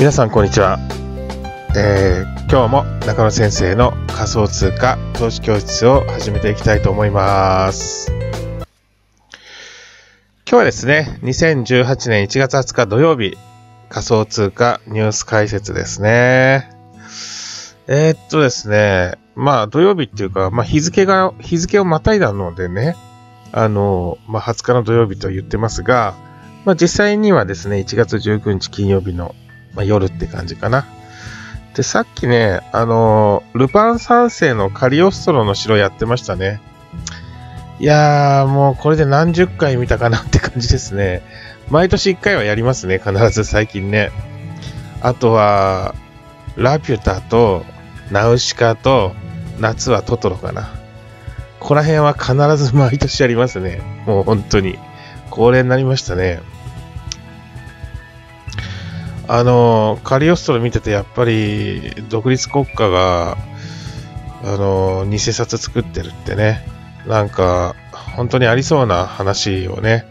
皆さんこんにちは、えー、今日も中野先生の仮想通貨投資教室を始めていきたいと思います今日はですね2018年1月20日土曜日仮想通貨ニュース解説ですねえー、っとですねまあ土曜日っていうか、まあ、日付が日付をまたいだのでねあの、まあ、20日の土曜日と言ってますが、まあ、実際にはですね、1月19日金曜日のまあ、夜って感じかな。で、さっきね、あのー、ルパン三世のカリオストロの城やってましたね。いやー、もうこれで何十回見たかなって感じですね。毎年1回はやりますね、必ず最近ね。あとは、ラピュタと、ナウシカと、夏はトトロかな。ここら辺は必ず毎年やりますね。もう本当に。恒例になりましたね。あの、カリオストロ見てて、やっぱり、独立国家が、あの、偽札作ってるってね、なんか、本当にありそうな話をね、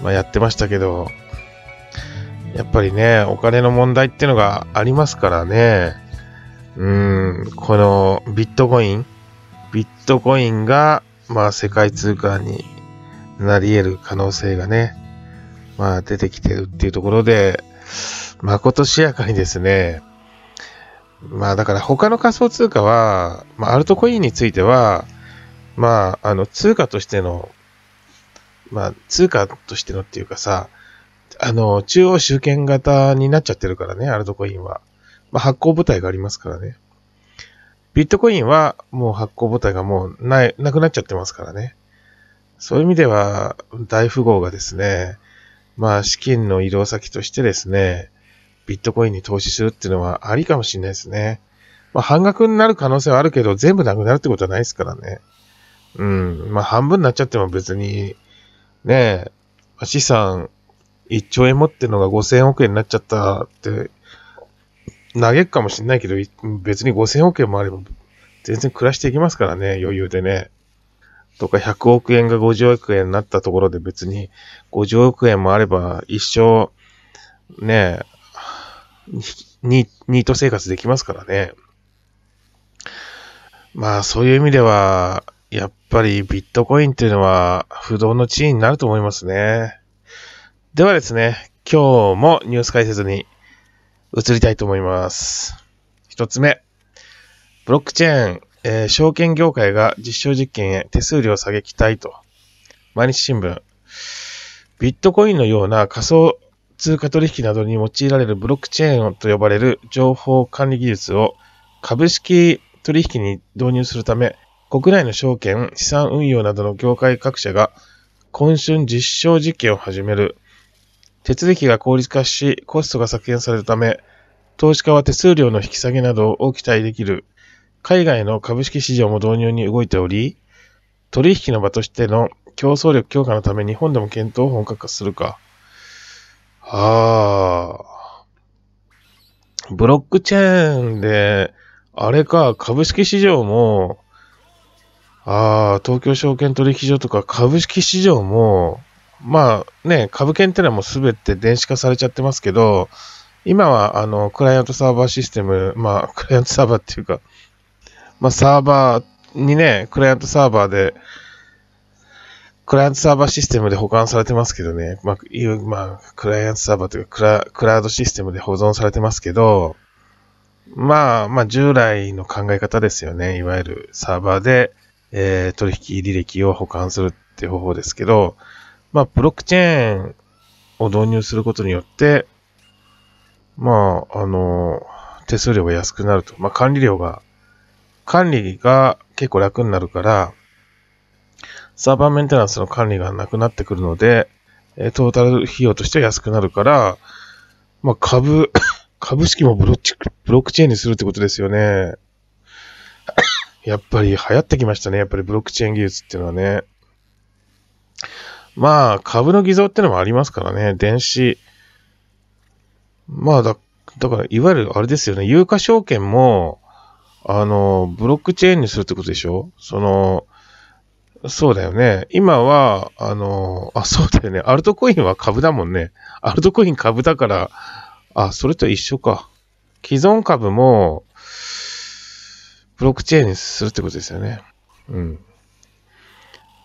まあ、やってましたけど、やっぱりね、お金の問題ってのがありますからね、うん、このビットコイン、ビットコインが、まあ、世界通貨になり得る可能性がね、まあ、出てきてるっていうところで、まことしやかにですね、まあだから他の仮想通貨は、まあアルトコインについては、まああの通貨としての、まあ通貨としてのっていうかさ、あの中央集権型になっちゃってるからね、アルトコインは。まあ発行部隊がありますからね。ビットコインはもう発行部隊がもうない、なくなっちゃってますからね。そういう意味では大富豪がですね、まあ資金の移動先としてですね、ビットコインに投資するっていうのはありかもしれないですね。まあ、半額になる可能性はあるけど、全部なくなるってことはないですからね。うん。まあ、半分になっちゃっても別に、ねえ、資産1兆円持ってるのが5000億円になっちゃったって、嘆くかもしれないけど、別に5000億円もあれば、全然暮らしていきますからね、余裕でね。とか100億円が50億円になったところで別に50億円もあれば一生ねニート生活できますからね。まあそういう意味では、やっぱりビットコインっていうのは不動の地位になると思いますね。ではですね、今日もニュース解説に移りたいと思います。一つ目、ブロックチェーン、えー、証券業界が実証実験へ手数料を下げたいと。毎日新聞。ビットコインのような仮想通貨取引などに用いられるブロックチェーンと呼ばれる情報管理技術を株式取引に導入するため、国内の証券、資産運用などの業界各社が今春実証実験を始める。手続きが効率化し、コストが削減されるため、投資家は手数料の引き下げなどを期待できる。海外の株式市場も導入に動いており、取引の場としての競争力強化のため日本でも検討を本格化するか。ああ。ブロックチェーンで、あれか、株式市場も、ああ、東京証券取引所とか株式市場も、まあね、株券ってのはもうすべて電子化されちゃってますけど、今はあの、クライアントサーバーシステム、まあ、クライアントサーバーっていうか、まあサーバーにね、クライアントサーバーで、クライアントサーバーシステムで保管されてますけどね、まあ、いまあ、クライアントサーバーというかクラ、クラウドシステムで保存されてますけど、まあ、まあ、従来の考え方ですよね。いわゆるサーバーで、えー、取引履歴を保管するっていう方法ですけど、まあ、ブロックチェーンを導入することによって、まあ、あの、手数料が安くなると。まあ、管理料が、管理が結構楽になるから、サーバーメンテナンスの管理がなくなってくるので、えトータル費用としては安くなるから、まあ、株、株式もブロックチェーンにするってことですよね。やっぱり流行ってきましたね。やっぱりブロックチェーン技術っていうのはね。まあ、株の偽造ってのもありますからね。電子。まあだ、だから、いわゆるあれですよね。有価証券も、あの、ブロックチェーンにするってことでしょその、そうだよね。今は、あの、あ、そうだよね。アルトコインは株だもんね。アルトコイン株だから、あ、それと一緒か。既存株も、ブロックチェーンにするってことですよね。うん。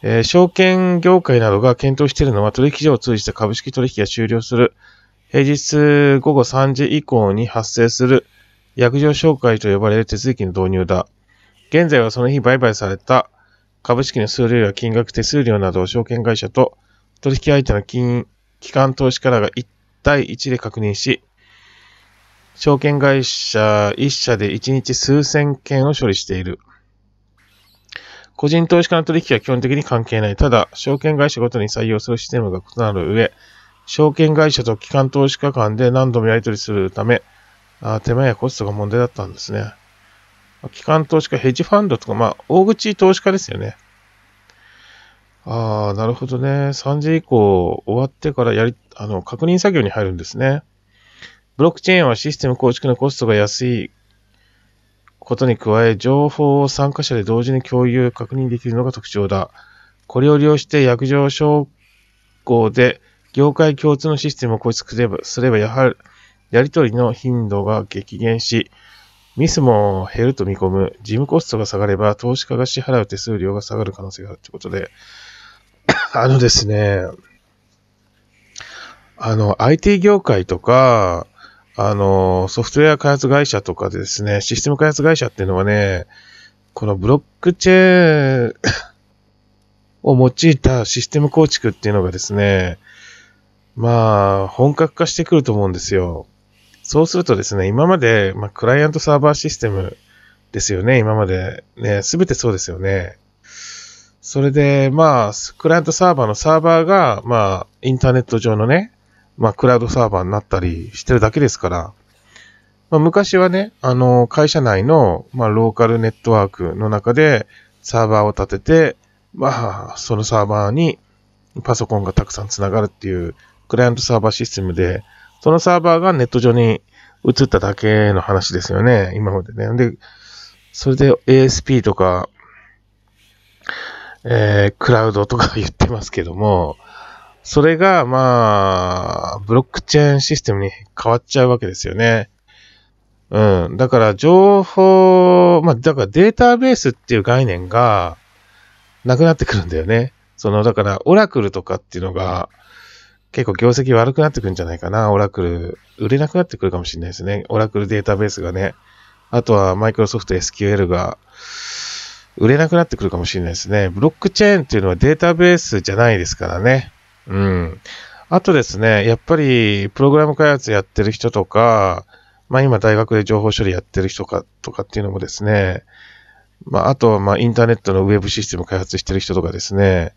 えー、証券業界などが検討しているのは取引所を通じて株式取引が終了する平日午後3時以降に発生する約定紹介と呼ばれる手続きの導入だ。現在はその日売買された株式の数量や金額手数料などを証券会社と取引相手の金、機関投資家らが1対1で確認し、証券会社1社で1日数千件を処理している。個人投資家の取引は基本的に関係ない。ただ、証券会社ごとに採用するシステムが異なる上、証券会社と機関投資家間で何度もやり取りするため、あ手間やコストが問題だったんですね。機関投資家、ヘッジファンドとか、まあ、大口投資家ですよね。ああ、なるほどね。3時以降終わってからやり、あの、確認作業に入るんですね。ブロックチェーンはシステム構築のコストが安いことに加え、情報を参加者で同時に共有、確認できるのが特徴だ。これを利用して、薬状証拠で業界共通のシステムを構築すれば、すればやはり、やり取りの頻度が激減し、ミスも減ると見込む。事務コストが下がれば、投資家が支払う手数料が下がる可能性があるってことで、あのですね、あの、IT 業界とか、あの、ソフトウェア開発会社とかですね、システム開発会社っていうのはね、このブロックチェーンを用いたシステム構築っていうのがですね、まあ、本格化してくると思うんですよ。そうするとですね、今まで、まあ、クライアントサーバーシステムですよね、今まで。ね、すべてそうですよね。それで、まあ、クライアントサーバーのサーバーが、まあ、インターネット上のね、まあ、クラウドサーバーになったりしてるだけですから、まあ、昔はね、あの、会社内の、まあ、ローカルネットワークの中でサーバーを立てて、まあ、そのサーバーにパソコンがたくさんつながるっていう、クライアントサーバーシステムでそのサーバーがネット上に移っただけの話ですよね、今までね。で、それで ASP とか、えー、クラウドとか言ってますけども、それが、まあ、ブロックチェーンシステムに変わっちゃうわけですよね。うん。だから、情報、まあ、だからデータベースっていう概念がなくなってくるんだよね。その、だから、オラクルとかっていうのが、うん結構業績悪くなってくるんじゃないかな、オラクル。売れなくなってくるかもしれないですね。オラクルデータベースがね。あとはマイクロソフト SQL が売れなくなってくるかもしれないですね。ブロックチェーンっていうのはデータベースじゃないですからね。うん。あとですね、やっぱりプログラム開発やってる人とか、まあ今大学で情報処理やってる人かとかっていうのもですね、まああとまあインターネットのウェブシステム開発してる人とかですね、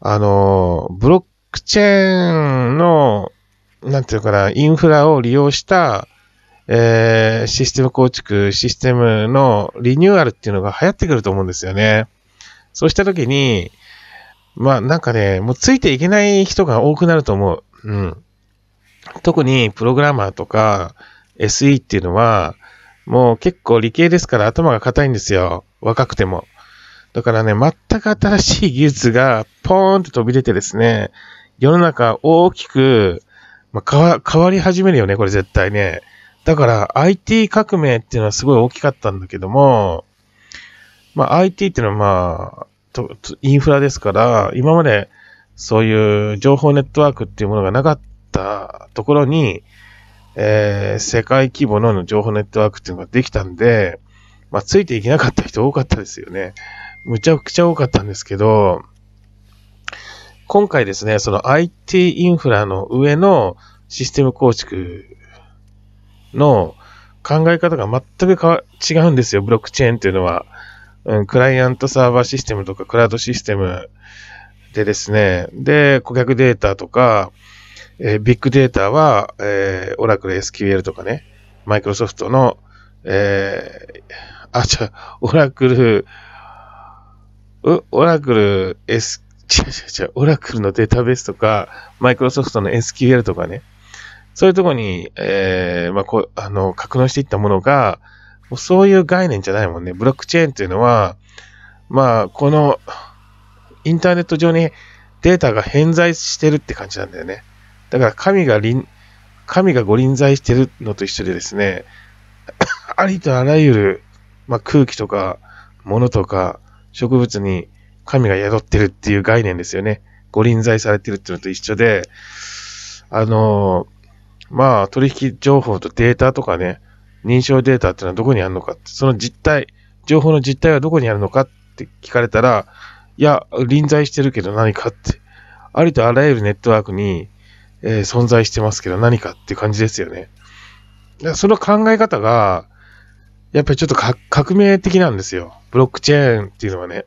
あの、ブロックチェーンの、なんていうかな、インフラを利用した、えー、システム構築、システムのリニューアルっていうのが流行ってくると思うんですよね。そうしたときに、まあなんかね、もうついていけない人が多くなると思う。うん。特にプログラマーとか SE っていうのは、もう結構理系ですから頭が硬いんですよ。若くても。だからね、全く新しい技術がポーンと飛び出てですね、世の中大きく、まあ、変わり始めるよね、これ絶対ね。だから IT 革命っていうのはすごい大きかったんだけども、まあ、IT っていうのはまあ、インフラですから、今までそういう情報ネットワークっていうものがなかったところに、えー、世界規模の情報ネットワークっていうのができたんで、まあ、ついていけなかった人多かったですよね。むちゃくちゃ多かったんですけど、今回ですね、その IT インフラの上のシステム構築の考え方が全く違うんですよ、ブロックチェーンっていうのは。うん、クライアントサーバーシステムとかクラウドシステムでですね、で、顧客データとか、えー、ビッグデータは、えー、オラクル SQL とかね、マイクロソフトの、えー、あ、じゃオラクル、オラクル SQL 違う違う違う、オラクルのデータベースとか、マイクロソフトの SQL とかね、そういうとこに、えー、まあ、こう、あの、格納していったものが、もうそういう概念じゃないもんね。ブロックチェーンっていうのは、まあ、この、インターネット上にデータが偏在してるって感じなんだよね。だから神が臨、神がご臨在してるのと一緒でですね、ありとあらゆる、まあ、空気とか、物とか、植物に神が宿ってるっていう概念ですよね。ご臨在されてるっていうのと一緒で、あのまあ、取引情報とデータとかね、認証データっていうのはどこにあるのかって、その実態、情報の実態はどこにあるのかって聞かれたら、いや、臨在してるけど何かって、ありとあらゆるネットワークに、えー、存在してますけど何かって感じですよね。その考え方が、やっぱりちょっと革命的なんですよ。ブロックチェーンっていうのはね。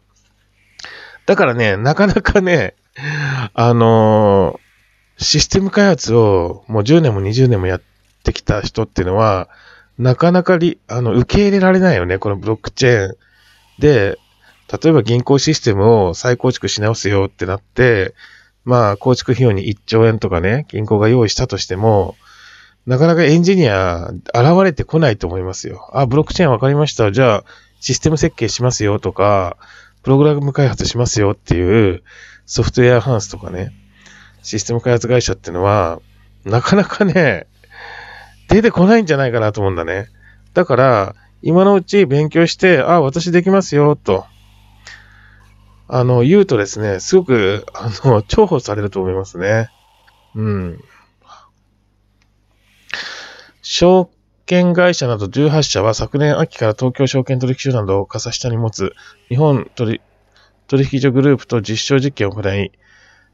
だからね、なかなかね、あのー、システム開発をもう10年も20年もやってきた人っていうのは、なかなかり、あの、受け入れられないよね、このブロックチェーン。で、例えば銀行システムを再構築し直すよってなって、まあ、構築費用に1兆円とかね、銀行が用意したとしても、なかなかエンジニア、現れてこないと思いますよ。あ、ブロックチェーンわかりました。じゃあ、システム設計しますよとか、プログラム開発しますよっていうソフトウェアハンスとかね、システム開発会社っていうのは、なかなかね、出てこないんじゃないかなと思うんだね。だから、今のうち勉強して、あ、私できますよ、と、あの、言うとですね、すごく、あの、重宝されると思いますね。うん。券会社など18社は昨年秋から東京証券取引所などを傘下に持つ日本取引所グループと実証実験を行い、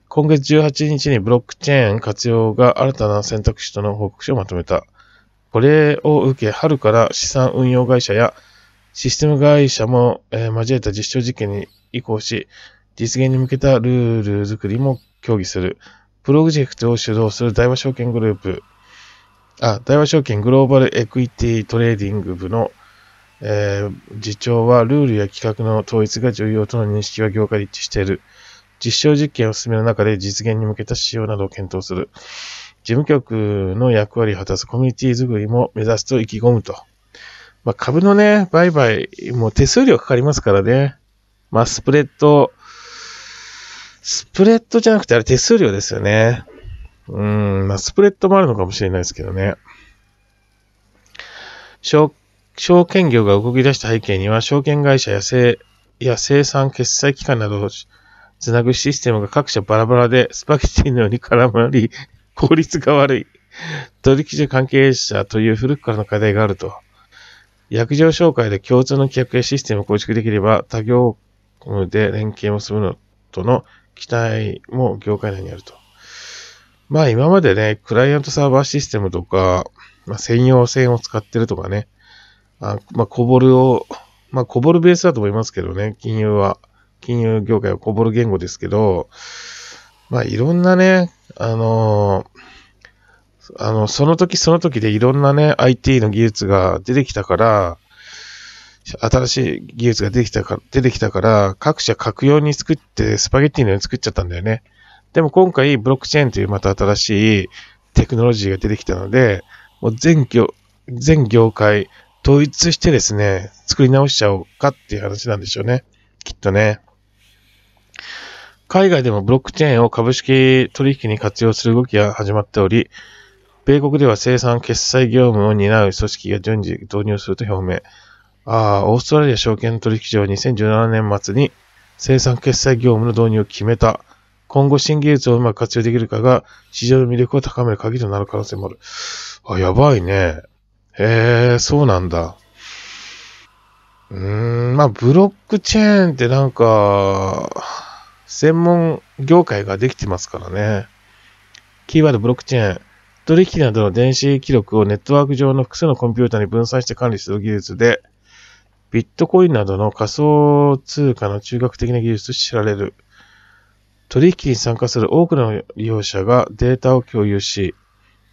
今月18日にブロックチェーン活用が新たな選択肢との報告書をまとめた。これを受け、春から資産運用会社やシステム会社も、え交えた実証実験に移行し、実現に向けたルール作りも協議する。プロジェクトを主導する大和証券グループあ、大和証券グローバルエクイティトレーディング部の、えー、次長は、ルールや企画の統一が重要との認識は業界で一致している。実証実験を進める中で実現に向けた仕様などを検討する。事務局の役割を果たすコミュニティ作りも目指すと意気込むと。まあ、株のね、売買、もう手数料かかりますからね。まあ、スプレッド、スプレッドじゃなくてあれ手数料ですよね。うん、まあ、スプレッドもあるのかもしれないですけどね。証券業が動き出した背景には、証券会社や生や生産決済機関などをつなぐシステムが各社バラバラで、スパゲティのように絡まり、効率が悪い。取引所関係者という古くからの課題があると。薬場紹介で共通の規約やシステムを構築できれば、他業務で連携も進むのとの期待も業界内にあると。まあ今までね、クライアントサーバーシステムとか、まあ、専用線を使ってるとかね、あまあ、コボルを、まあ、コボルベースだと思いますけどね、金融は、金融業界はコボル言語ですけど、まあ、いろんなね、あのー、あの、その時その時でいろんなね、IT の技術が出てきたから、新しい技術が出てきたか、出てきたから、各社各用に作って、スパゲッティのように作っちゃったんだよね。でも今回、ブロックチェーンというまた新しいテクノロジーが出てきたので、もう全業、全業界、統一してですね、作り直しちゃおうかっていう話なんでしょうね。きっとね。海外でもブロックチェーンを株式取引に活用する動きが始まっており、米国では生産決済業務を担う組織が順次導入すると表明。ああ、オーストラリア証券取引所は2017年末に生産決済業務の導入を決めた。今後新技術をうまく活用できるかが、市場の魅力を高める鍵となる可能性もある。あ、やばいね。へえ、そうなんだ。うーん、まあ、ブロックチェーンってなんか、専門業界ができてますからね。キーワードブロックチェーン。取引などの電子記録をネットワーク上の複数のコンピュータに分散して管理する技術で、ビットコインなどの仮想通貨の中核的な技術と知られる。取引に参加する多くの利用者がデータを共有し、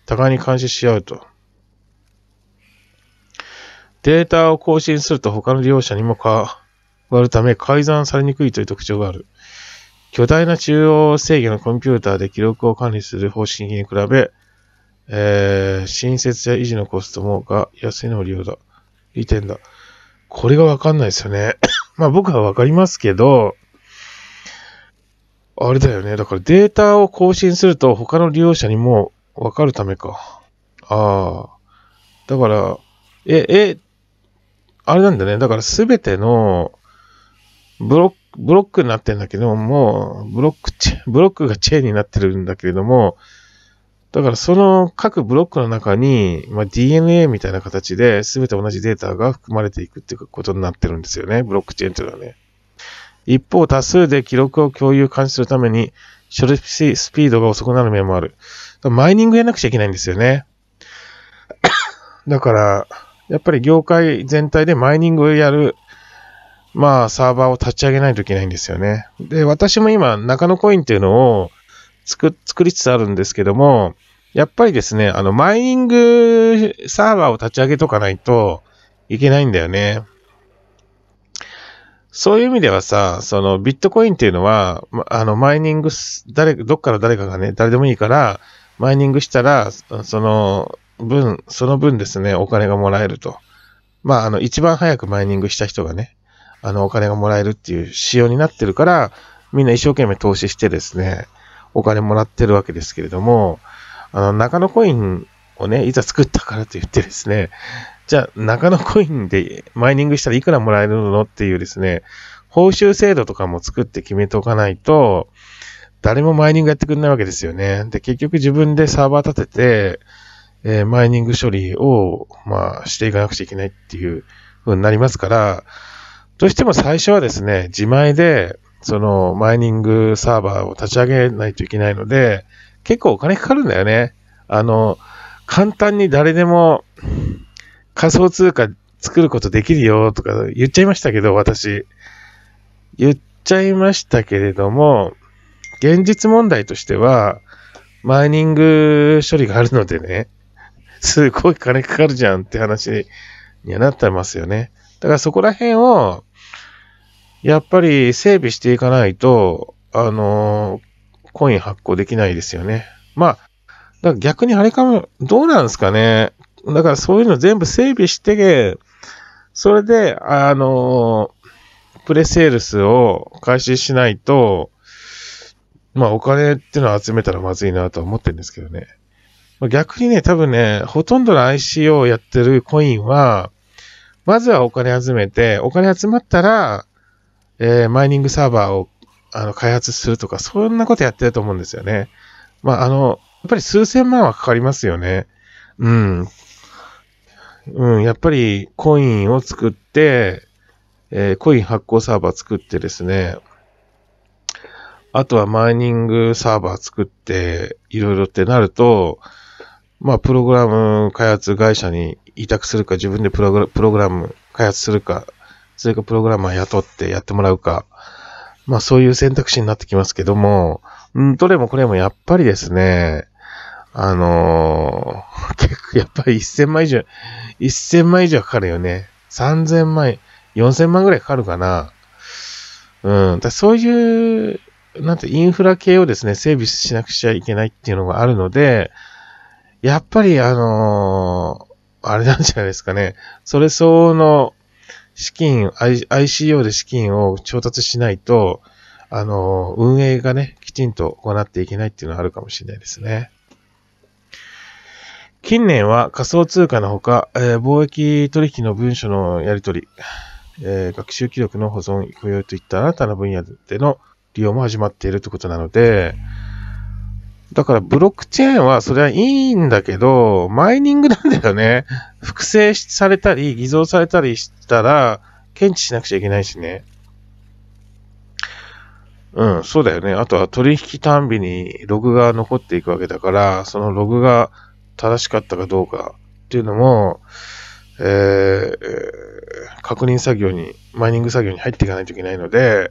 互いに監視し合うと。データを更新すると他の利用者にも変わるため改ざんされにくいという特徴がある。巨大な中央制御のコンピューターで記録を管理する方式に比べ、えー、新設や維持のコストもが安いのも利用だ。利点だ。これがわかんないですよね。まあ僕はわかりますけど、あれだよね。だからデータを更新すると他の利用者にもわかるためか。ああ。だから、え、え、あれなんだね。だからすべてのブロック、ブロックになってんだけども、ブロックチェ、ブロックがチェーンになってるんだけれども、だからその各ブロックの中に、まあ、DNA みたいな形で全て同じデータが含まれていくっていうことになってるんですよね。ブロックチェーンっていうのはね。一方、多数で記録を共有監視するために、処理スピードが遅くなる面もある。マイニングやらなくちゃいけないんですよね。だから、やっぱり業界全体でマイニングをやる、まあ、サーバーを立ち上げないといけないんですよね。で、私も今、中野コインっていうのを作、作りつつあるんですけども、やっぱりですね、あの、マイニングサーバーを立ち上げとかないといけないんだよね。そういう意味ではさ、そのビットコインっていうのは、あの、マイニング誰、どっから誰かがね、誰でもいいから、マイニングしたら、その分、その分ですね、お金がもらえると。まあ、あの、一番早くマイニングした人がね、あの、お金がもらえるっていう仕様になってるから、みんな一生懸命投資してですね、お金もらってるわけですけれども、あの、中野コインをね、いざ作ったからと言ってですね、じゃあ、中野コインでマイニングしたらいくらもらえるのっていうですね、報酬制度とかも作って決めておかないと、誰もマイニングやってくれないわけですよね。で、結局自分でサーバー立てて、えー、マイニング処理を、まあ、していかなくちゃいけないっていう風になりますから、どうしても最初はですね、自前で、その、マイニングサーバーを立ち上げないといけないので、結構お金かかるんだよね。あの、簡単に誰でも仮想通貨作ることできるよとか言っちゃいましたけど、私。言っちゃいましたけれども、現実問題としては、マイニング処理があるのでね、すごい金かかるじゃんって話にはなってますよね。だからそこら辺を、やっぱり整備していかないと、あのー、コイン発行できないですよね。まあ、だから逆にあれかも、どうなんですかね。だからそういうの全部整備して、それで、あの、プレセールスを開始しないと、まあお金っていうのを集めたらまずいなと思ってるんですけどね。逆にね、多分ね、ほとんどの ICO をやってるコインは、まずはお金集めて、お金集まったら、えー、マイニングサーバーをあの開発するとか、そんなことやってると思うんですよね。まあ、あの、やっぱり数千万はかかりますよね。うん。うん、やっぱりコインを作って、えー、コイン発行サーバー作ってですね、あとはマイニングサーバー作って、いろいろってなると、まあ、プログラム開発会社に委託するか、自分でプログラプログラム開発するか、それかプログラマー雇ってやってもらうか、まあそういう選択肢になってきますけども、うん、どれもこれもやっぱりですね、あのー、結構やっぱり1000万以上、1000万以上かかるよね。3000万、4000万ぐらいかかるかな。うん。だそういう、なんてインフラ系をですね、整備しなくちゃいけないっていうのがあるので、やっぱりあのー、あれなんじゃないですかね。それ相応の資金、ICO で資金を調達しないと、あのー、運営がね、きちんと行っていけないっていうのはあるかもしれないですね。近年は仮想通貨のほか、えー、貿易取引の文書のやり取り、えー、学習記録の保存、雇用といった新たな分野での利用も始まっているということなので、だからブロックチェーンはそれはいいんだけど、マイニングなんだよね。複製されたり偽造されたりしたら検知しなくちゃいけないしね。うん、そうだよね。あとは取引たんびにログが残っていくわけだから、そのログが正しかったかどうかっていうのも、えー、確認作業に、マイニング作業に入っていかないといけないので、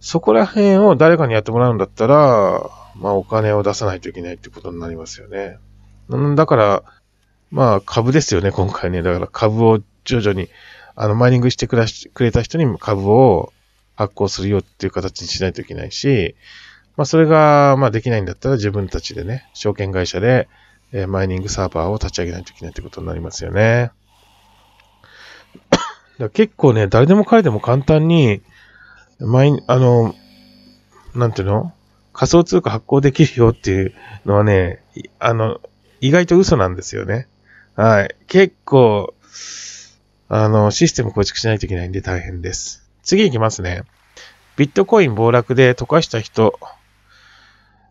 そこら辺を誰かにやってもらうんだったら、まあお金を出さないといけないってことになりますよね。だから、まあ株ですよね、今回ね。だから株を徐々に、あの、マイニングしてくらしくれた人に株を発行するよっていう形にしないといけないし、まあそれが、まあできないんだったら自分たちでね、証券会社で、えマイニングサーバーを立ち上げないといけないってことになりますよね。だ結構ね、誰でも彼でも簡単に、マイあの、なんていうの仮想通貨発行できるよっていうのはね、あの、意外と嘘なんですよね。はい。結構、あの、システム構築しないといけないんで大変です。次行きますね。ビットコイン暴落で溶かした人、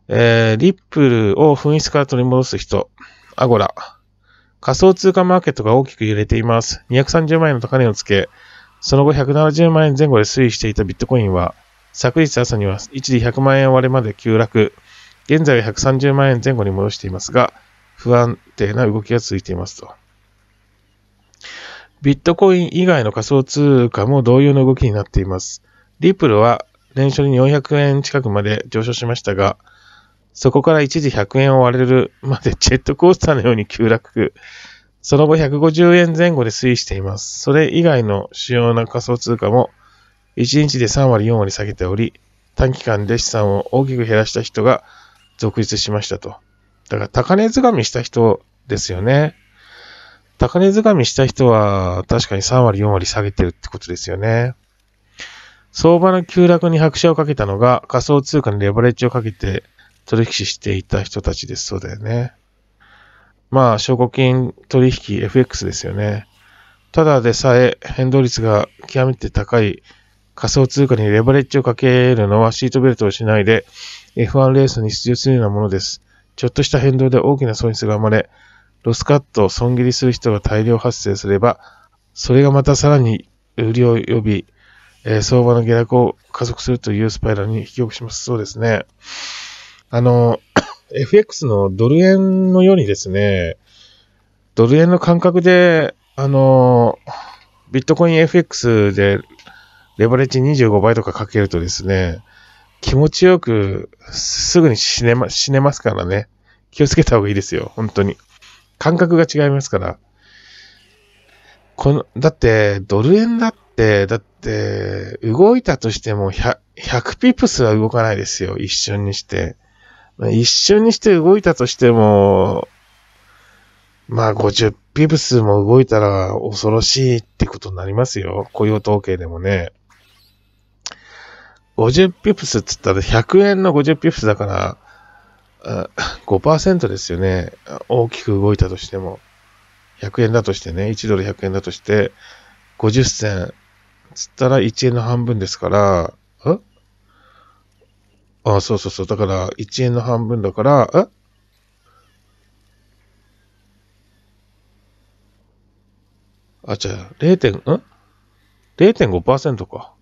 えー、リップルを紛失から取り戻す人、アゴラ。仮想通貨マーケットが大きく揺れています。230万円の高値をつけ、その後170万円前後で推移していたビットコインは、昨日朝には一時100万円割れまで急落。現在は130万円前後に戻していますが、不安定な動きが続いていますと。ビットコイン以外の仮想通貨も同様の動きになっています。リップルは年初に400円近くまで上昇しましたが、そこから一時100円を割れるまでジェットコースターのように急落。その後150円前後で推移しています。それ以外の主要な仮想通貨も1日で3割4割下げており、短期間で資産を大きく減らした人が続出しましたと。だから高値掴みした人ですよね。高値掴みした人は確かに3割4割下げてるってことですよね。相場の急落に拍車をかけたのが仮想通貨にレバレッジをかけて取引していた人たちです。そうだよね。まあ、証拠金取引 FX ですよね。ただでさえ変動率が極めて高い仮想通貨にレバレッジをかけるのはシートベルトをしないで F1 レースに出場するようなものです。ちょっとした変動で大きな損失が生まれ、ロスカットを損切りする人が大量発生すれば、それがまたさらに売りを呼び、えー、相場の下落を加速するというスパイラルに引き起こします。そうですね。あの、FX のドル円のようにですね、ドル円の感覚で、あの、ビットコイン FX でレバレッジ25倍とかかけるとですね、気持ちよくすぐに死ねま、死ねますからね。気をつけた方がいいですよ、本当に。感覚が違いますから。この、だって、ドル円だって、だって、動いたとしても100、100ピプスは動かないですよ、一瞬にして。一瞬にして動いたとしても、まあ50ピプスも動いたら恐ろしいってことになりますよ。雇用統計でもね。50ピプスっつったら100円の50ピプスだから、5%ですよね。大きく動いたとしても。100円だとしてね、1ドル100円だとして、50銭つったら1円の半分ですから、あ、そうそうそう。だから、1円の半分だから、えあ、じゃあ、0. 点、ん ?0.5% か。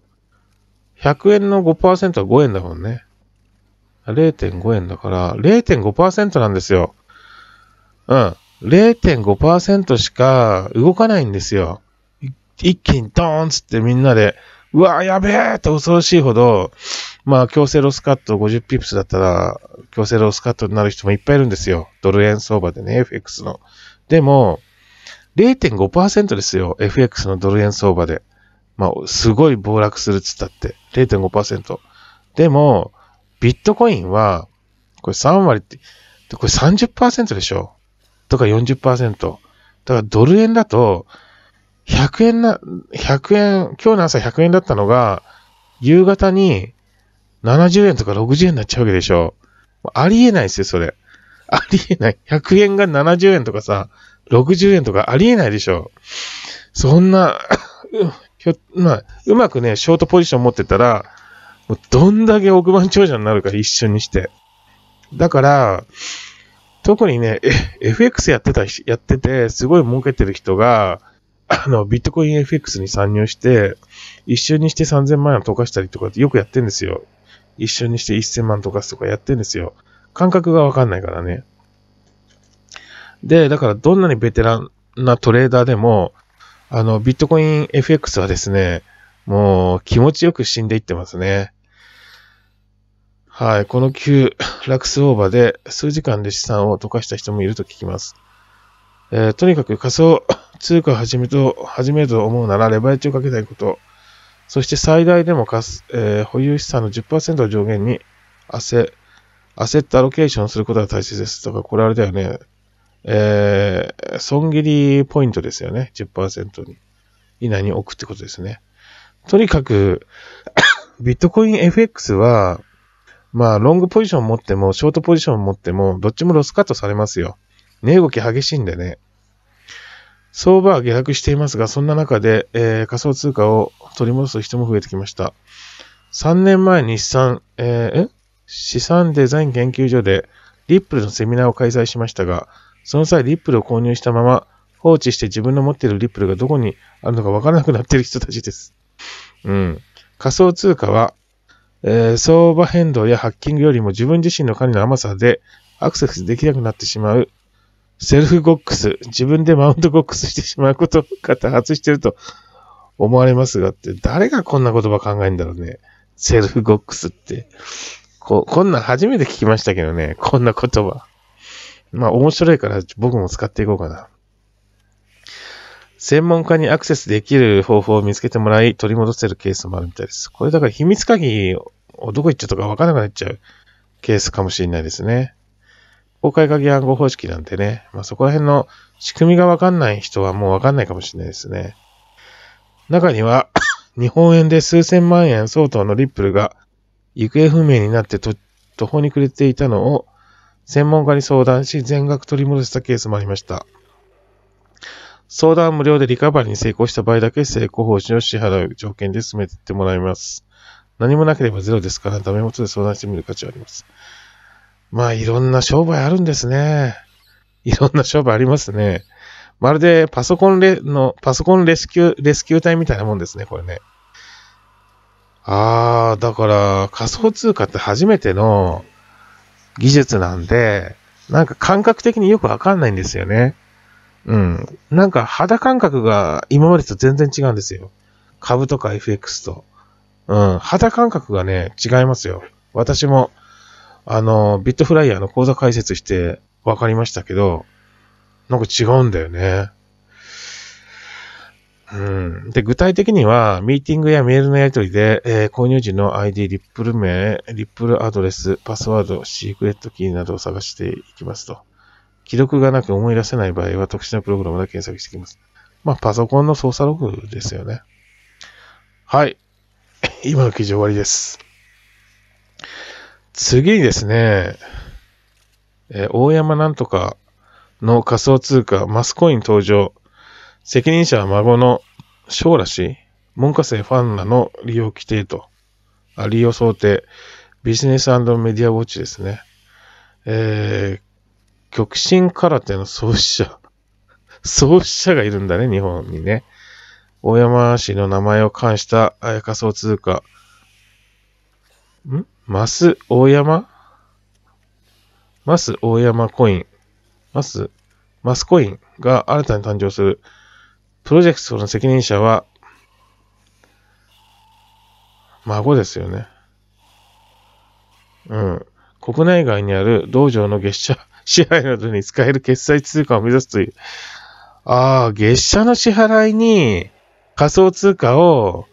100円の5%は5円だもんね。0.5円だから、0.5%なんですよ。うん。0.5%しか動かないんですよ。一気にドーンつってみんなで、うわやべえって恐ろしいほど、まあ、強制ロスカット50ピプスだったら、強制ロスカットになる人もいっぱいいるんですよ。ドル円相場でね、FX の。でも、0.5%ですよ。FX のドル円相場で。まあ、すごい暴落するっつったって。0.5%。でも、ビットコインは、これ3割って、これ30%でしょとか40%。だからドル円だと、100円な、100円、今日の朝100円だったのが、夕方に70円とか60円になっちゃうわけでしょ。ありえないですよ、それ。ありえない。100円が70円とかさ、60円とかありえないでしょ。そんな、まあ、うまくね、ショートポジション持ってたら、もうどんだけ億万長者になるか一緒にして。だから、特にね、FX やってた、やってて、すごい儲けてる人が、あの、ビットコイン FX に参入して、一瞬にして3000万円を溶かしたりとかってよくやってんですよ。一緒にして1000万とかすとかやってるんですよ。感覚がわかんないからね。で、だからどんなにベテランなトレーダーでも、あの、ビットコイン FX はですね、もう気持ちよく死んでいってますね。はい。この急クスオーバーで数時間で資産を溶かした人もいると聞きます。えー、とにかく仮想通貨始めと、始めると思うならレバレッジをかけたいこと、そして最大でもかす、えー、保有資産の10%を上限にアセ、アセットアロケーションすることが大切です。とかこれあれだよね。えー、損切りポイントですよね。10%に以内に置くってことですね。とにかく ビットコイン FX は、まあ、ロングポジション持っても、ショートポジション持っても、どっちもロスカットされますよ。値動き激しいんでね。相場は下落していますが、そんな中で、えー、仮想通貨を取り戻す人も増えてきました。3年前に資産、えー、資産デザイン研究所でリップルのセミナーを開催しましたが、その際リップルを購入したまま放置して自分の持っているリップルがどこにあるのかわからなくなっている人たちです。うん。仮想通貨は、えー、相場変動やハッキングよりも自分自身の管理の甘さでアクセスできなくなってしまうセルフゴックス、自分でマウントゴックスしてしまうことが多発してると思われますがって、誰がこんな言葉考えんだろうね。セルフゴックスって。こ、こんなん初めて聞きましたけどね。こんな言葉。まあ面白いから僕も使っていこうかな。専門家にアクセスできる方法を見つけてもらい、取り戻せるケースもあるみたいです。これだから秘密鍵をどこ行っちゃったかわからなくなっちゃうケースかもしれないですね。公開鍵暗号方式なんてね、まあ、そこら辺の仕組みがわかんない人はもうわかんないかもしれないですね。中には 日本円で数千万円相当のリップルが行方不明になって途方に暮れていたのを専門家に相談し全額取り戻したケースもありました。相談無料でリカバリーに成功した場合だけ成功報酬を支払う条件で進めていってもらいます。何もなければゼロですから、ダメ元で相談してみる価値はあります。まあいろんな商売あるんですね。いろんな商売ありますね。まるでパソコンレの、パソコンレスキュー、レスキュー隊みたいなもんですね、これね。ああ、だから仮想通貨って初めての技術なんで、なんか感覚的によくわかんないんですよね。うん。なんか肌感覚が今までと全然違うんですよ。株とか FX と。うん。肌感覚がね、違いますよ。私もあの、ビットフライヤーの講座解説して分かりましたけど、なんか違うんだよね。うん。で、具体的には、ミーティングやメールのやり取りで、えー、購入時の ID、リップル名、リップルアドレス、パスワード、シークレットキーなどを探していきますと。記録がなく思い出せない場合は特殊なプログラムで検索してきます。まあ、パソコンの操作ログですよね。はい。今の記事終わりです。次にですね、えー、大山なんとかの仮想通貨マスコイン登場。責任者は孫の将らし文科生ファンらの利用規定と、あ利用想定、ビジネスメディアウォッチですね。えー、極真空手の創始者、創始者がいるんだね、日本にね。大山氏の名前を冠した仮想通貨、んマス大山マス大山コイン、マス、マスコインが新たに誕生する。プロジェクトの責任者は、孫ですよね。うん。国内外にある道場の月謝 支払いなどに使える決済通貨を目指すという。ああ、月謝の支払いに仮想通貨を、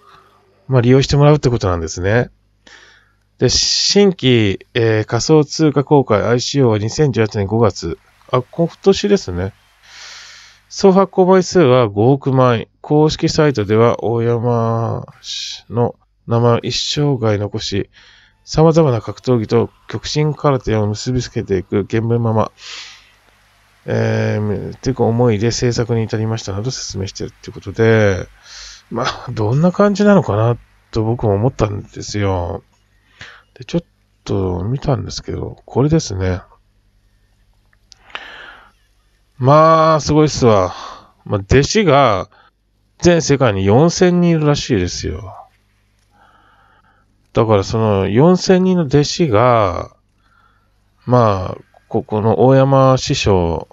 まあ、利用してもらうってことなんですね。で、新規、えー、仮想通貨公開 ICO は2018年5月。あ、今年ですね。総発行枚数は5億枚。公式サイトでは大山の名前を一生涯残し、様々な格闘技と極真空手を結びつけていく原文まま、えー、ていうか思いで制作に至りましたなど説明してるってことで、まあ、どんな感じなのかなと僕も思ったんですよ。で、ちょっと見たんですけど、これですね。まあ、すごいっすわ。まあ、弟子が全世界に4000人いるらしいですよ。だからその4000人の弟子が、まあ、ここの大山師匠、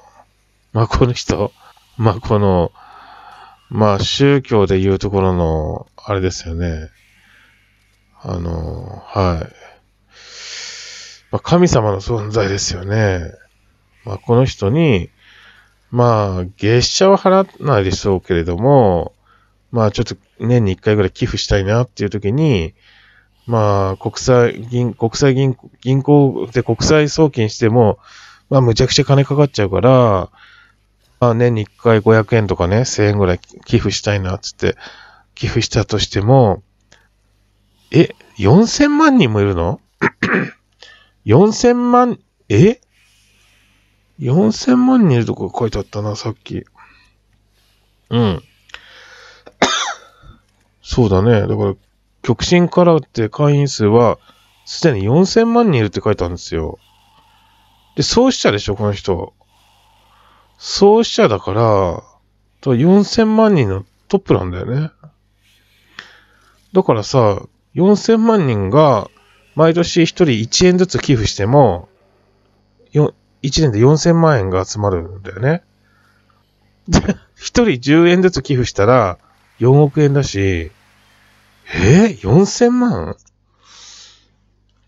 まあこの人、まあこの、まあ宗教でいうところの、あれですよね。あの、はい。まあ、神様の存在ですよね。まあ、この人に、まあ、月謝は払わないでしょうけれども、まあ、ちょっと年に1回ぐらい寄付したいなっていう時に、まあ、国際銀、国際銀、銀行で国際送金しても、まあ、むちゃくちゃ金かかっちゃうから、まあ、年に1回500円とかね、1000円ぐらい寄付したいなっつって、寄付したとしても、え、4000万人もいるの4000万、え ?4000 万人いるとこ書いてあったな、さっき。うん。そうだね。だから、極真カラーって会員数は、すでに4000万人いるって書いたんですよ。で、創始者でしょ、この人。創始者だから、4000万人のトップなんだよね。だからさ、4000万人が毎年一人1円ずつ寄付しても、1年で4000万円が集まるんだよね。で、一人10円ずつ寄付したら、4億円だし、えー、?4000 万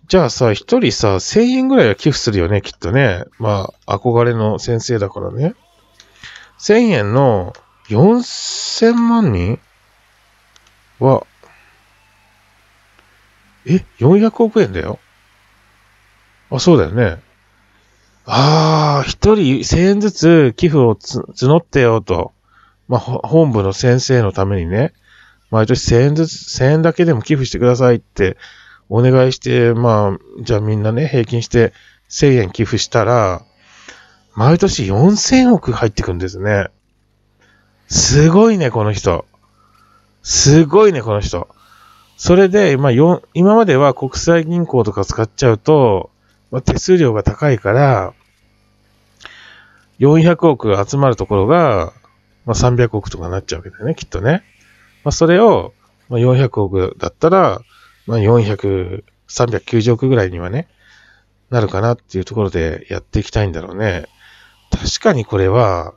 じゃあさ、一人さ、1000円ぐらいは寄付するよね、きっとね。まあ、憧れの先生だからね。1000円の4000万人はえ ?400 億円だよあ、そうだよね。ああ、一人1000円ずつ寄付を募ってよと。まあ、本部の先生のためにね、毎年1000円ずつ、1000円だけでも寄付してくださいってお願いして、まあ、じゃあみんなね、平均して1000円寄付したら、毎年4000億入ってくんですね。すごいね、この人。すごいね、この人。それで、まあ、よ今までは国際銀行とか使っちゃうと、まあ、手数料が高いから、400億が集まるところが、まあ、300億とかなっちゃうわけだよね、きっとね。まあ、それを、まあ、400億だったら、まあ、400、390億ぐらいにはね、なるかなっていうところでやっていきたいんだろうね。確かにこれは、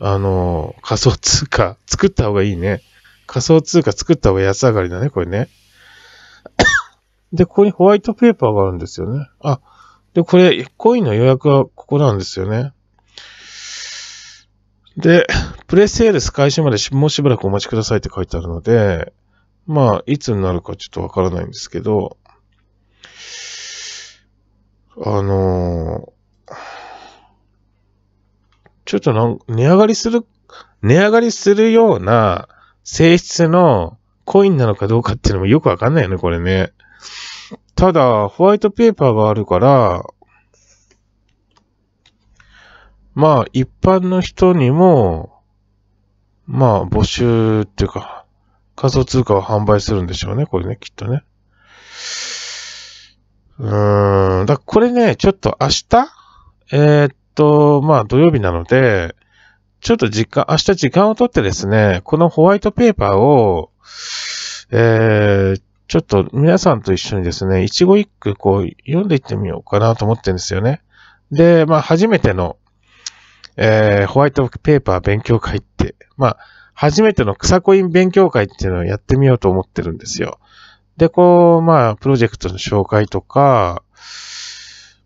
あの、仮想通貨作った方がいいね。仮想通貨作った方が安上がりだね、これね。で、ここにホワイトペーパーがあるんですよね。あ、で、これ、コインの予約はここなんですよね。で、プレセールス開始までもうしばらくお待ちくださいって書いてあるので、まあ、いつになるかちょっとわからないんですけど、あのー、ちょっとなん、値上がりする、値上がりするような性質のコインなのかどうかっていうのもよくわかんないよね、これね。ただ、ホワイトペーパーがあるから、まあ、一般の人にも、まあ、募集っていうか、仮想通貨を販売するんでしょうね、これね、きっとね。うーん、だこれね、ちょっと明日えー、っと、まあ、土曜日なので、ちょっと時間、明日時間をとってですね、このホワイトペーパーを、えー、ちょっと皆さんと一緒にですね、一語一句こう読んでいってみようかなと思ってるんですよね。で、まあ初めての、えー、ホワイトペーパー勉強会って、まあ初めての草コイン勉強会っていうのをやってみようと思ってるんですよ。で、こう、まあプロジェクトの紹介とか、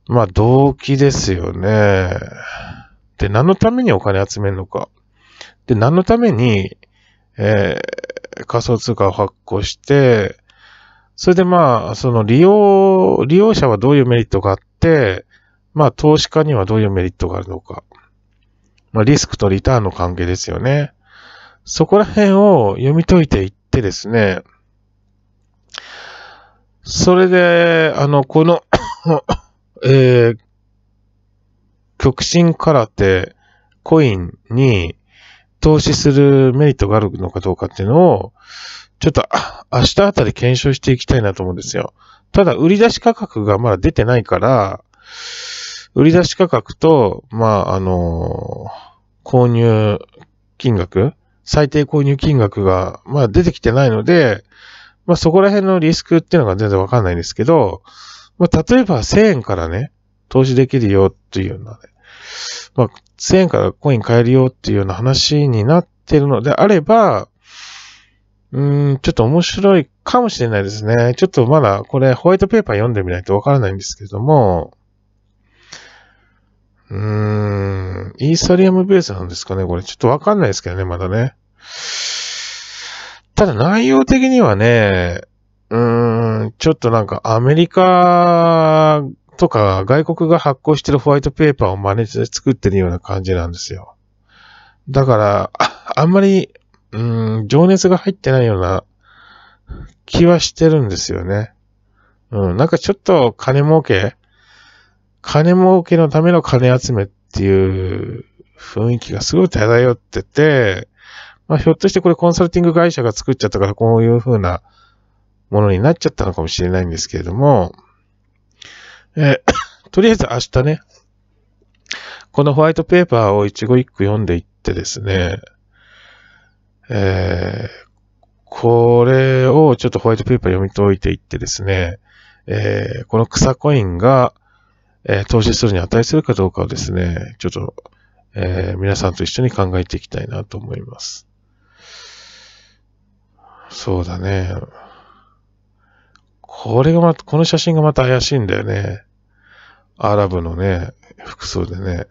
まあ動機ですよね。って何のためにお金集めるのか。で、何のために、えー、仮想通貨を発行して、それでまあ、その利用、利用者はどういうメリットがあって、まあ、投資家にはどういうメリットがあるのか。まあ、リスクとリターンの関係ですよね。そこら辺を読み解いていってですね、それで、あの、この えー、極真空手、コインに投資するメリットがあるのかどうかっていうのを、ちょっと明日あたり検証していきたいなと思うんですよ。ただ、売り出し価格がまだ出てないから、売り出し価格と、まあ、あの購入金額、最低購入金額がまだ出てきてないので、まあ、そこら辺のリスクっていうのが全然わかんないんですけど、まあ、例えば1000円からね、投資できるよっていうので、まあ、1000円からコイン買えるよっていうような話になってるのであれば、うん、ちょっと面白いかもしれないですね。ちょっとまだこれホワイトペーパー読んでみないとわからないんですけれども、うーん、イーサリアムベースなんですかね、これ。ちょっとわかんないですけどね、まだね。ただ内容的にはね、うーん、ちょっとなんかアメリカとか、外国が発行してるホワイトペーパーを真似て作ってるような感じなんですよ。だから、ああんまり、うん、情熱が入ってないような気はしてるんですよね。うん、なんかちょっと金儲け、金儲けのための金集めっていう雰囲気がすごい漂ってて、まあ、ひょっとしてこれコンサルティング会社が作っちゃったからこういう風なものになっちゃったのかもしれないんですけれども、えー、とりあえず明日ね、このホワイトペーパーを一語一句読んでいってですね、えー、これをちょっとホワイトペーパー読み解いていってですね、えー、この草コインが、えー、投資するに値するかどうかをですね、ちょっと、えー、皆さんと一緒に考えていきたいなと思います。そうだね。これがまた、この写真がまた怪しいんだよね。アラブのね、服装でね。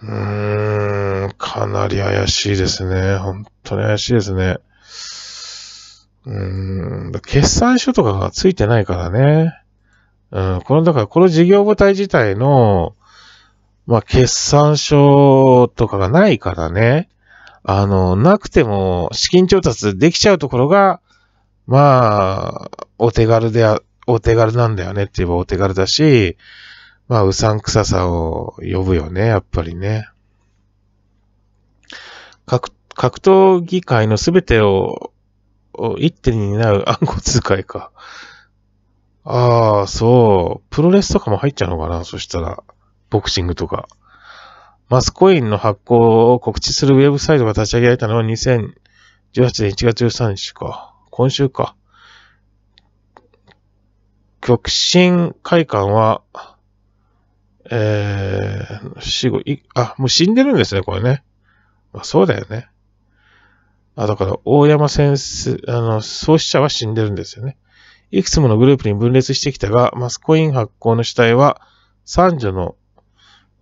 うーん、かなり怪しいですね。本当に怪しいですね。うん、決算書とかがついてないからね。うん、この、だからこの事業母体自体の、まあ、決算書とかがないからね。あの、なくても資金調達できちゃうところが、まあ、お手軽であ、お手軽なんだよねって言えばお手軽だし、まあ、うさんくささを呼ぶよね、やっぱりね。格、格闘技界のすべてを、を一手に担う 暗号通貨か。ああ、そう。プロレスとかも入っちゃうのかなそしたら。ボクシングとか。マスコインの発行を告知するウェブサイトが立ち上げられたのは2018年1月13日か。今週か。極真会館は、えー、死後、い、あ、もう死んでるんですね、これね。まあ、そうだよね。あ、だから、大山先生、あの、創始者は死んでるんですよね。いくつものグループに分裂してきたが、マスコイン発行の主体は、三女の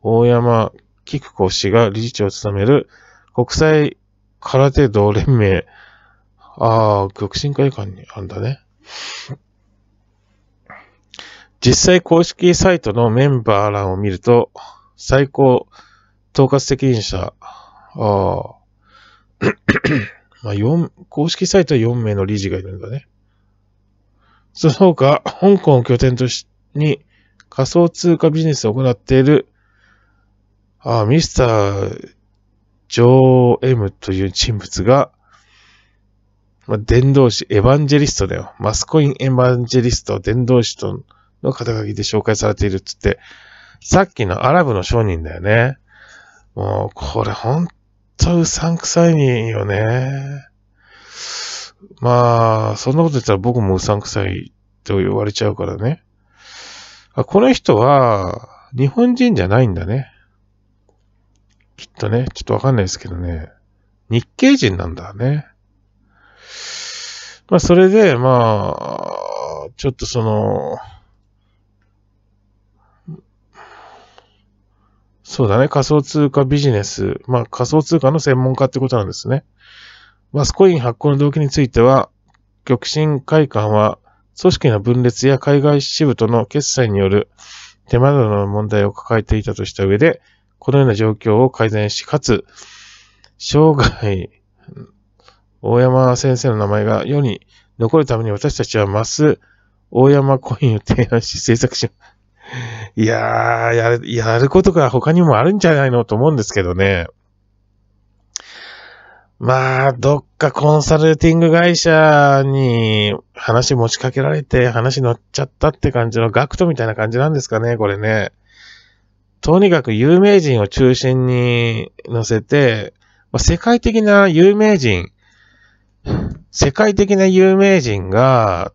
大山菊子氏が理事長を務める国際空手道連盟、ああ、極真会館にあるんだね。実際公式サイトのメンバー欄を見ると、最高統括責任者、あ まあ公式サイトは4名の理事がいるんだね。その他、香港を拠点とし、に仮想通貨ビジネスを行っている、あミスター・ジョー・エムという人物が、まあ、伝道師、エヴァンジェリストだよ。マスコイン・エヴァンジェリスト、伝道師との肩書きで紹介されているっつって、さっきのアラブの商人だよね。もう、これほんとうさんくさいよね。まあ、そんなこと言ったら僕もうさんくさいと言われちゃうからね。あこの人は、日本人じゃないんだね。きっとね、ちょっとわかんないですけどね。日系人なんだね。まあ、それで、まあ、ちょっとその、そうだね。仮想通貨ビジネス。まあ、仮想通貨の専門家ってことなんですね。マスコイン発行の動機については、極真会館は、組織の分裂や海外支部との決済による手間などの問題を抱えていたとした上で、このような状況を改善し、かつ、生涯、大山先生の名前が世に残るために私たちはマス、大山コインを提案し制作し、いやー、やる、やることが他にもあるんじゃないのと思うんですけどね。まあ、どっかコンサルティング会社に話持ちかけられて話乗っちゃったって感じのガクトみたいな感じなんですかね、これね。とにかく有名人を中心に乗せて、まあ、世界的な有名人、世界的な有名人が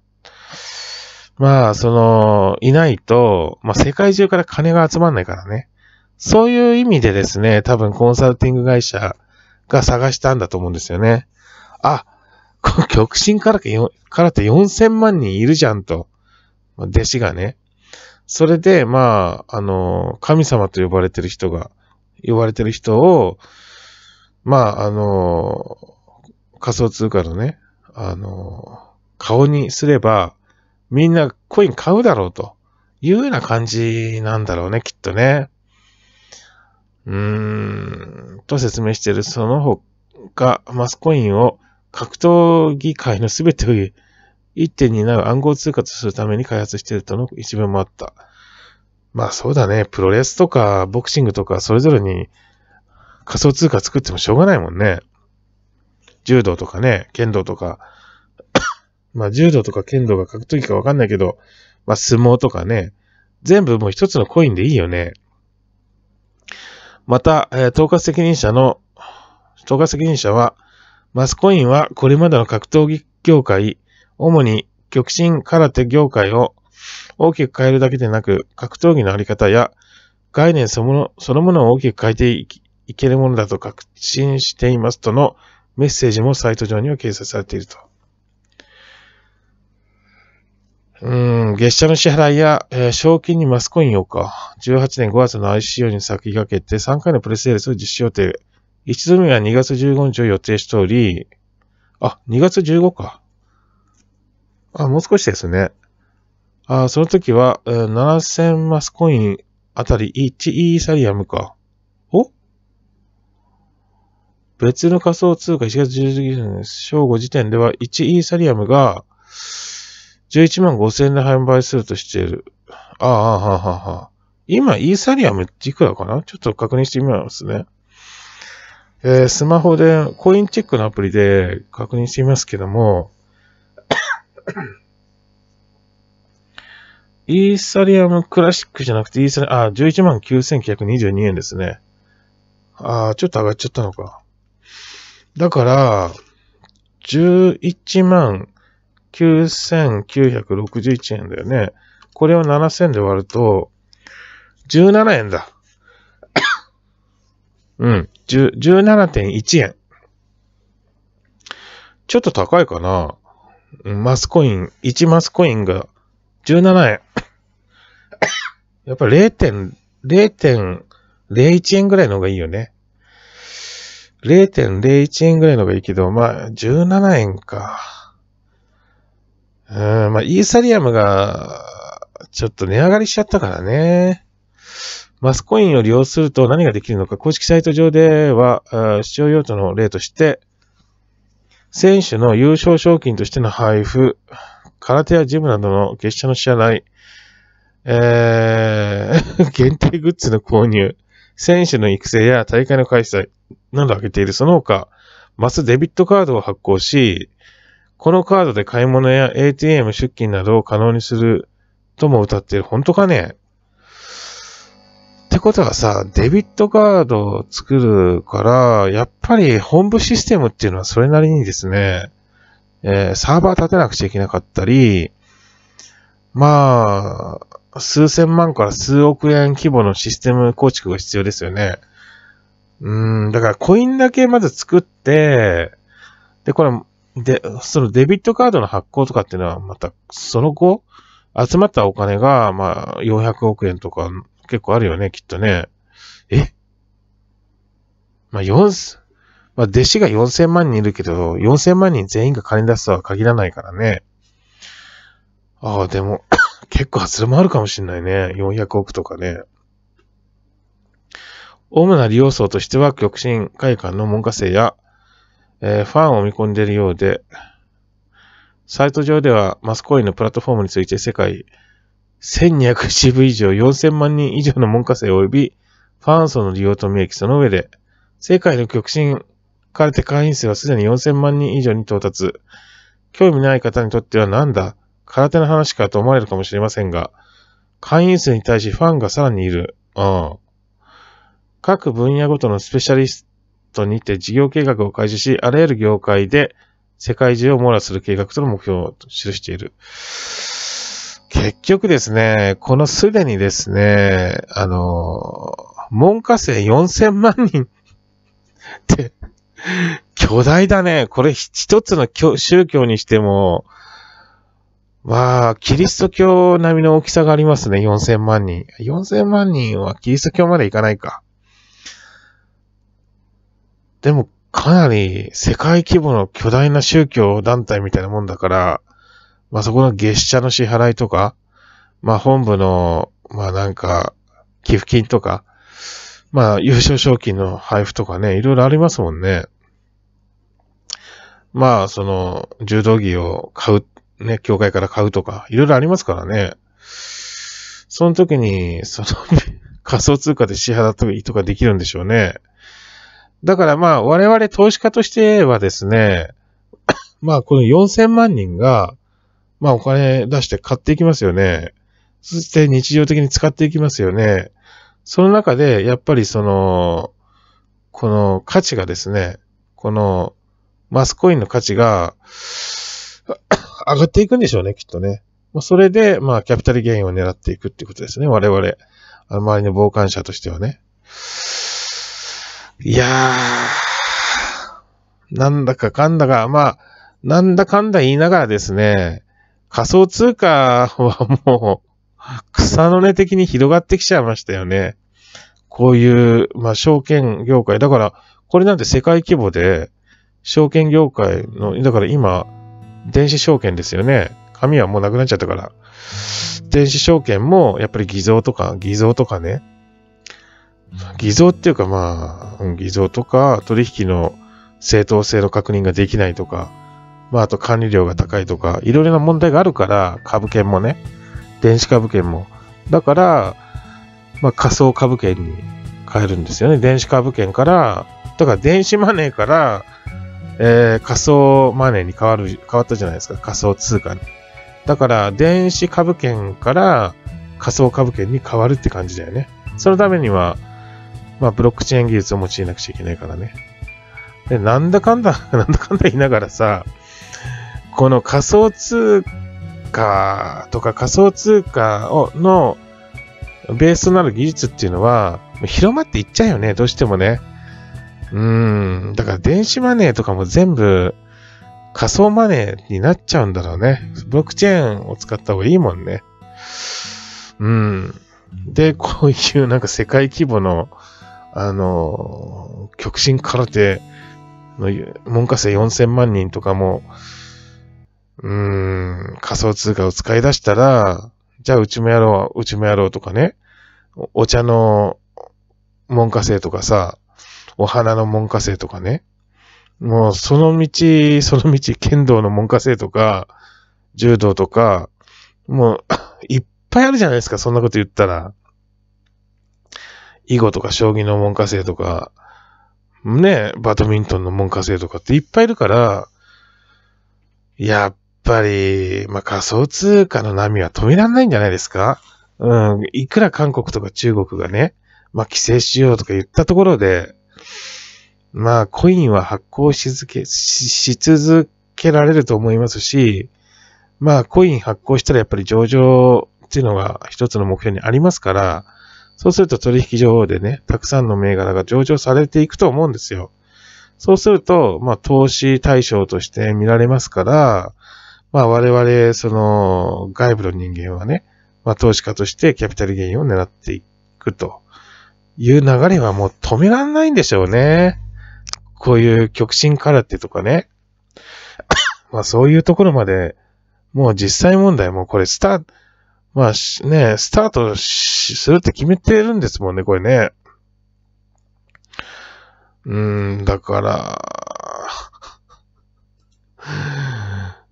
まあ、その、いないと、まあ、世界中から金が集まんないからね。そういう意味でですね、多分コンサルティング会社が探したんだと思うんですよね。あ、この極真からて4000万人いるじゃんと。弟子がね。それで、まあ、あの、神様と呼ばれてる人が、呼ばれてる人を、まあ、あの、仮想通貨のね、あの、顔にすれば、みんなコイン買うだろうというような感じなんだろうね、きっとね。うーん、と説明している。その他、マスコインを格闘技界の全てを1 2る暗号通貨とするために開発しているとの一文もあった。まあそうだね。プロレスとかボクシングとかそれぞれに仮想通貨作ってもしょうがないもんね。柔道とかね、剣道とか、まあ、柔道とか剣道が格闘技かわかんないけど、まあ、相撲とかね、全部もう一つのコインでいいよね。また、えー、統括責任者の、統括責任者は、マスコインはこれまでの格闘技業界、主に極真空手業界を大きく変えるだけでなく、格闘技のあり方や概念そのものを大きく変えていいけるものだと確信していますとのメッセージもサイト上には掲載されていると。うん、月謝の支払いや、えー、賞金にマスコインをか。18年5月の ICO に先駆けて3回のプレセールスを実施予定。一度目は2月15日を予定しており、あ、2月15か。あ、もう少しですね。あ、その時は、えー、7000マスコインあたり1イーサリアムか。お別の仮想通貨1月19日正午時点では1イーサリアムが、11万5千円で販売するとしている。ああ、ああ、はあ、はあ。今、イーサリアムっていくらかなちょっと確認してみますね。えー、スマホで、コインチェックのアプリで確認してみますけども、イーサリアムクラシックじゃなくて、イーサリアム、あ、11万9922円ですね。ああ、ちょっと上がっちゃったのか。だから、11万9961円だよね。これを7000で割ると、17円だ。うん、17.1円。ちょっと高いかな。マスコイン、1マスコインが17円。やっぱ0.01円ぐらいの方がいいよね。0.01円ぐらいのがいいけど、まあ、17円か。うん、まあ、イーサリアムが、ちょっと値上がりしちゃったからね。マスコインを利用すると何ができるのか、公式サイト上では、使用用途の例として、選手の優勝賞金としての配布、空手やジムなどの月謝の支払い、えー、限定グッズの購入、選手の育成や大会の開催などを挙げている。その他、マスデビットカードを発行し、このカードで買い物や ATM 出勤などを可能にするとも歌ってる。本当かねってことはさ、デビットカードを作るから、やっぱり本部システムっていうのはそれなりにですね、えーサーバー立てなくちゃいけなかったり、まあ、数千万から数億円規模のシステム構築が必要ですよね。うーん、だからコインだけまず作って、で、これ、で、そのデビットカードの発行とかっていうのは、また、その後、集まったお金が、まあ、400億円とか、結構あるよね、きっとね。えまあ、4、まあ、弟子が4000万人いるけど、4000万人全員が金出すとは限らないからね。ああ、でも、結構外れもあるかもしんないね。400億とかね。主な利用層としては、極真会館の門下生や、えー、ファンを見込んでいるようで、サイト上ではマスコインのプラットフォームについて世界1200支部以上4000万人以上の文科生及びファン層の利用と明記その上で、世界の極真カルテ会員数はすでに4000万人以上に到達。興味ない方にとってはなんだ空手の話かと思われるかもしれませんが、会員数に対しファンがさらにいる。うん。各分野ごとのスペシャリストにて事業計画を開始し、あらゆる業界で世界中を網羅する計画との目標を記している。結局ですね、このすでにですね、あの、文科生4000万人って巨大だね。これ一つの宗教にしても、まあ、キリスト教並みの大きさがありますね。4000万人。4000万人はキリスト教までいかないか。でもかなり世界規模の巨大な宗教団体みたいなもんだから、まあそこの月謝の支払いとか、まあ本部の、まあなんか、寄付金とか、まあ優勝賞金の配布とかね、いろいろありますもんね。まあその、柔道着を買う、ね、協会から買うとか、いろいろありますからね。その時に、その仮想通貨で支払ったりとかできるんでしょうね。だからまあ、我々投資家としてはですね、まあ、この4000万人が、まあ、お金出して買っていきますよね。そして日常的に使っていきますよね。その中で、やっぱりその、この価値がですね、このマスコインの価値が上がっていくんでしょうね、きっとね。それで、まあ、キャピタルゲインを狙っていくっていうことですね、我々。周りの傍観者としてはね。いやー、なんだかかんだか、まあ、なんだかんだ言いながらですね、仮想通貨はもう、草の根的に広がってきちゃいましたよね。こういう、まあ、証券業界。だから、これなんて世界規模で、証券業界の、だから今、電子証券ですよね。紙はもうなくなっちゃったから。電子証券も、やっぱり偽造とか、偽造とかね、偽造っていうかまあ、偽造とか取引の正当性の確認ができないとか、まああと管理料が高いとか、いろいろな問題があるから、株券もね、電子株券も。だから、まあ仮想株券に変えるんですよね。電子株券から、だから電子マネーから、えー、仮想マネーに変わる、変わったじゃないですか。仮想通貨に。だから、電子株券から仮想株券に変わるって感じだよね。そのためには、まあ、ブロックチェーン技術を用いなくちゃいけないからね。で、なんだかんだ なんだかんだ言いながらさ、この仮想通貨とか仮想通貨をのベースとなる技術っていうのは、広まっていっちゃうよね、どうしてもね。うん、だから電子マネーとかも全部仮想マネーになっちゃうんだろうね。ブロックチェーンを使った方がいいもんね。うん。で、こういうなんか世界規模のあの、極真空手の文科生4000万人とかも、うーん、仮想通貨を使い出したら、じゃあうちもやろう、うちもやろうとかね、お茶の文科生とかさ、お花の文科生とかね、もうその道、その道、剣道の文科生とか、柔道とか、もう いっぱいあるじゃないですか、そんなこと言ったら。囲碁とか将棋の文下生とか、ね、バドミントンの文下生とかっていっぱいいるから、やっぱり、まあ、仮想通貨の波は止められないんじゃないですかうん、いくら韓国とか中国がね、まあ、規制しようとか言ったところで、まあ、コインは発行し続け、しし続けられると思いますし、まあ、コイン発行したらやっぱり上場っていうのが一つの目標にありますから、そうすると取引情報でね、たくさんの銘柄が上場されていくと思うんですよ。そうすると、まあ、投資対象として見られますから、まあ、我々、その、外部の人間はね、まあ、投資家としてキャピタルゲインを狙っていくという流れはもう止めらんないんでしょうね。こういう極真空手とかね。まあ、そういうところまで、もう実際問題もこれスタート、まあね、スタートしするって決めてるんですもんね、これね。うーん、だから、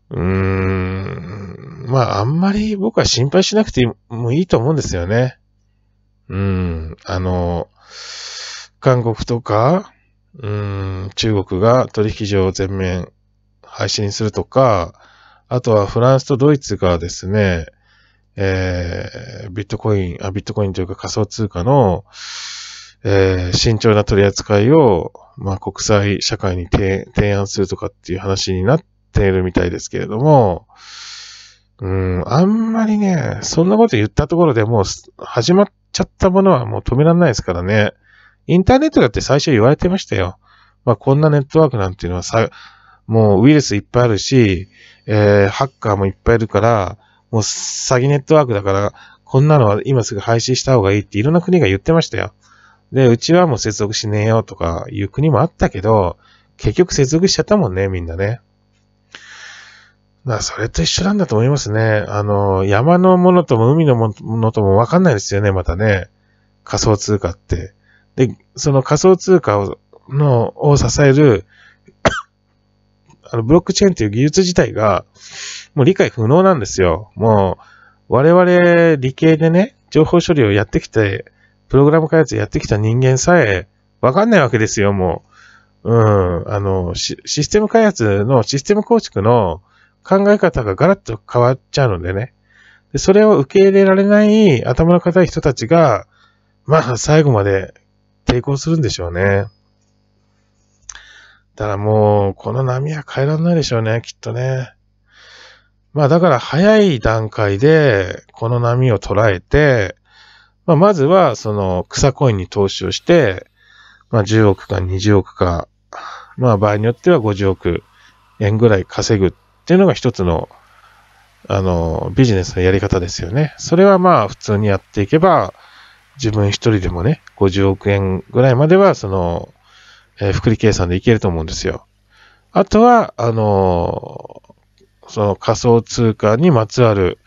うーん、まああんまり僕は心配しなくてもいいと思うんですよね。うん、あの、韓国とか、うん、中国が取引所を全面配信するとか、あとはフランスとドイツがですね、えー、ビットコイン、あ、ビットコインというか仮想通貨の、えー、慎重な取り扱いを、まあ、国際社会に提案するとかっていう話になっているみたいですけれども、うん、あんまりね、そんなこと言ったところでもう始まっちゃったものはもう止められないですからね。インターネットだって最初言われてましたよ。まあ、こんなネットワークなんていうのはさ、もうウイルスいっぱいあるし、えー、ハッカーもいっぱいいるから、もう詐欺ネットワークだから、こんなのは今すぐ廃止した方がいいっていろんな国が言ってましたよ。で、うちはもう接続しねえよとかいう国もあったけど、結局接続しちゃったもんね、みんなね。まあ、それと一緒なんだと思いますね。あの、山のものとも海のものともわかんないですよね、またね。仮想通貨って。で、その仮想通貨を、の、を支えるあの、ブロックチェーンという技術自体が、もう理解不能なんですよ。もう、我々理系でね、情報処理をやってきて、プログラム開発やってきた人間さえ、わかんないわけですよ、もう。うん、あの、システム開発の、システム構築の考え方がガラッと変わっちゃうのでね。でそれを受け入れられない頭の固い人たちが、まあ、最後まで抵抗するんでしょうね。ただもう、この波は変えられないでしょうね、きっとね。まあだから早い段階で、この波を捉えて、まあまずはその草コインに投資をして、まあ10億か20億か、まあ場合によっては50億円ぐらい稼ぐっていうのが一つの、あの、ビジネスのやり方ですよね。それはまあ普通にやっていけば、自分一人でもね、50億円ぐらいまではそのえー、福利計算でいけると思うんですよ。あとは、あのー、その仮想通貨にまつわる、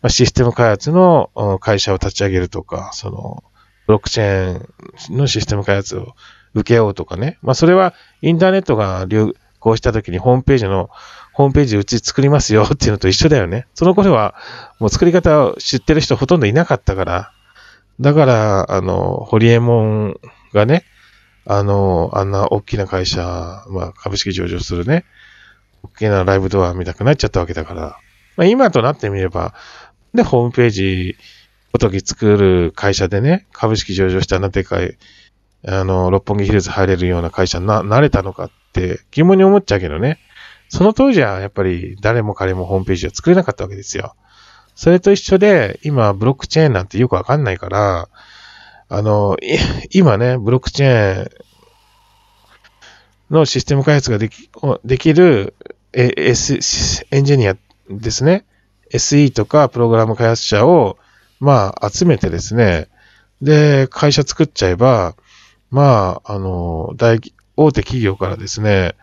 まあ、システム開発の会社を立ち上げるとか、その、ブロックチェーンのシステム開発を受けようとかね。まあ、それはインターネットが流行した時にホームページの、ホームページうち作りますよ っていうのと一緒だよね。その頃は、もう作り方を知ってる人ほとんどいなかったから、だから、あの、ホリエモンがね、あの、あんな大きな会社、まあ、株式上場するね、大きなライブドア見たくなっちゃったわけだから、まあ、今となってみれば、で、ホームページ、おとき作る会社でね、株式上場したあなでかい、あの、六本木ヒルズ入れるような会社にな、なれたのかって疑問に思っちゃうけどね。その当時はやっぱり誰も彼もホームページは作れなかったわけですよ。それと一緒で、今ブロックチェーンなんてよくわかんないから、あの、今ね、ブロックチェーンのシステム開発ができできる、え、S、エンジニアですね。SE とかプログラム開発者を、まあ、集めてですね、で、会社作っちゃえば、まあ、あの、大、大手企業からですね、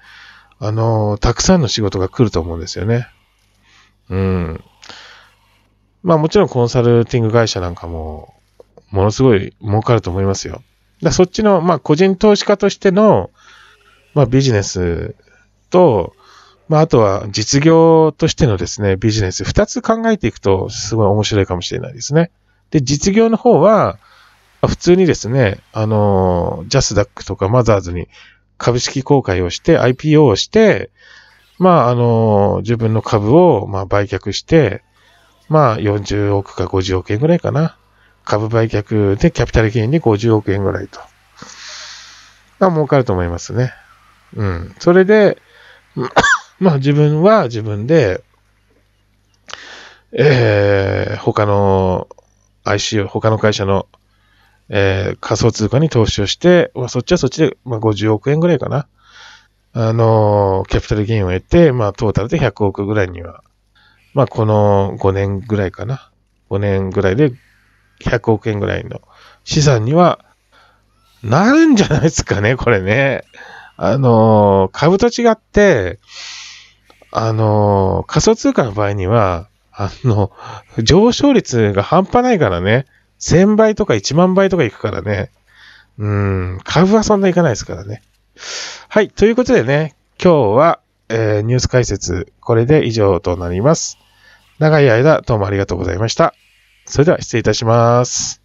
あの、たくさんの仕事が来ると思うんですよね。うん。まあもちろんコンサルティング会社なんかもものすごい儲かると思いますよ。だそっちの、まあ、個人投資家としての、まあ、ビジネスと、まあ、あとは実業としてのですね、ビジネス、二つ考えていくと、すごい面白いかもしれないですね。で、実業の方は、普通にですね、あの、ジャスダックとかマザーズに株式公開をして、IPO をして、まあ、あの、自分の株を、まあ、売却して、まあ、40億か50億円ぐらいかな。株売却でキャピタルゲインで50億円ぐらいと。が儲かると思いますね。うん。それで、まあ自分は自分で、えー、他の i c u 他の会社の、えー、仮想通貨に投資をして、まあ、そっちはそっちで、まあ、50億円ぐらいかな。あのー、キャピタルゲインを得て、まあ、トータルで100億ぐらいには、まあ、この5年ぐらいかな。5年ぐらいで100億円ぐらいの資産にはなるんじゃないですかね、これね。あのー、株と違って、あのー、仮想通貨の場合には、あの、上昇率が半端ないからね、1000倍とか1万倍とかいくからね、うん、株はそんないかないですからね。はい、ということでね、今日は、えー、ニュース解説、これで以上となります。長い間、どうもありがとうございました。それでは失礼いたします。